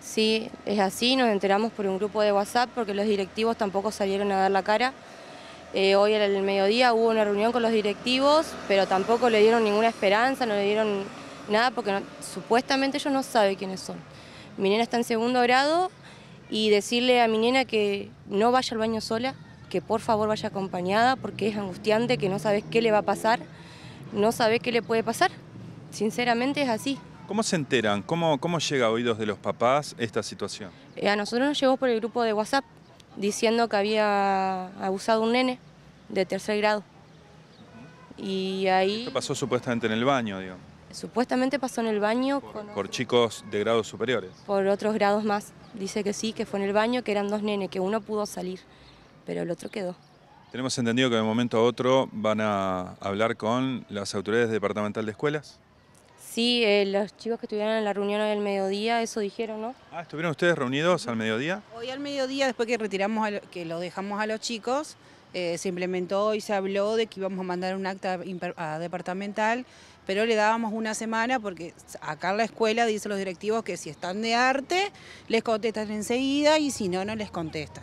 Sí, es así, nos enteramos por un grupo de WhatsApp porque los directivos tampoco salieron a dar la cara. Eh, hoy en el mediodía hubo una reunión con los directivos, pero tampoco le dieron ninguna esperanza, no le dieron nada porque supuestamente ellos no saben quiénes son. Mi nena está en segundo grado y decirle a mi nena que no vaya al baño sola, que por favor vaya acompañada porque es angustiante, que no sabes qué le va a pasar, no sabes qué le puede pasar. Sinceramente es así. ¿Cómo se enteran? ¿Cómo, ¿Cómo llega a oídos de los papás esta situación? Eh, a nosotros nos llegó por el grupo de WhatsApp diciendo que había abusado un nene de tercer grado. Y ahí... pasó supuestamente en el baño, digamos. Supuestamente pasó en el baño por, con por chicos de grados superiores. Por otros grados más. Dice que sí, que fue en el baño, que eran dos nenes, que uno pudo salir, pero el otro quedó. Tenemos entendido que de momento a otro van a hablar con las autoridades departamentales de escuelas. Sí, eh, los chicos que estuvieron en la reunión hoy al mediodía, eso dijeron, ¿no? Ah, ¿estuvieron ustedes reunidos al mediodía? Hoy al mediodía, después que retiramos, lo, que lo dejamos a los chicos, eh, se implementó y se habló de que íbamos a mandar un acta a departamental, pero le dábamos una semana porque acá en la escuela dicen los directivos que si están de arte, les contestan enseguida y si no, no les contestan.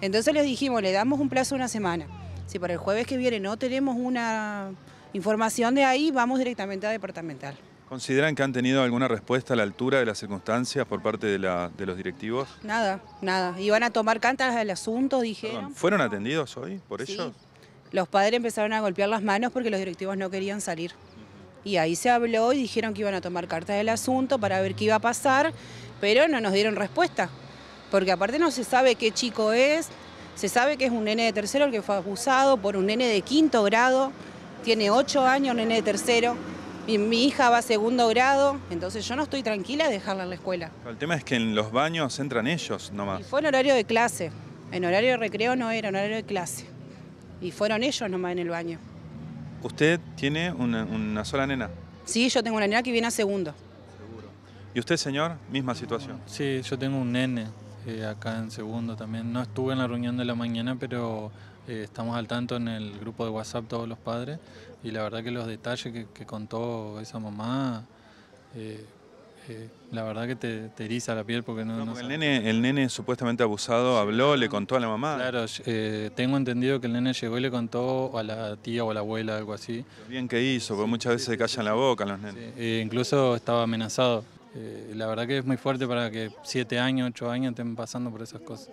Entonces les dijimos, le damos un plazo de una semana. Si para el jueves que viene no tenemos una información de ahí, vamos directamente a departamental. ¿Consideran que han tenido alguna respuesta a la altura de las circunstancias por parte de, los directivos? Nada, nada. Iban a tomar cartas del asunto, dijeron. ¿Fueron atendidos hoy por sí. Los padres empezaron a golpear las manos porque los directivos no querían salir. Y ahí se habló y dijeron que iban a tomar cartas del asunto para ver qué iba a pasar, pero no nos dieron respuesta. Porque aparte no se sabe qué chico es, se sabe que es un nene de tercero el que fue abusado por un nene de quinto grado, tiene ocho años, un nene de tercero mi, hija va a segundo grado, entonces yo no estoy tranquila de dejarla en la escuela. El tema es que en los baños entran ellos nomás. Y fue en horario de clase, en horario de recreo no era, en horario de clase. Y fueron ellos nomás en el baño. ¿Usted tiene una, sola nena? Sí, yo tengo una nena que viene a segundo. Seguro. ¿Y usted, señor? Misma situación. Sí, yo tengo un nene eh, acá en segundo también. No estuve en la reunión de la mañana, pero eh, estamos al tanto en el grupo de WhatsApp todos los padres y la verdad que los detalles que, contó esa mamá, eh, eh, la verdad que te, eriza la piel porque no... el, nene, supuestamente abusado habló, le contó a la mamá. Claro, tengo entendido que el nene llegó y le contó a la tía o a la abuela, algo así. Bien que hizo, porque muchas veces se callan la boca los nenes. E incluso estaba amenazado. la verdad que es muy fuerte para que siete años, ocho años estén pasando por esas cosas.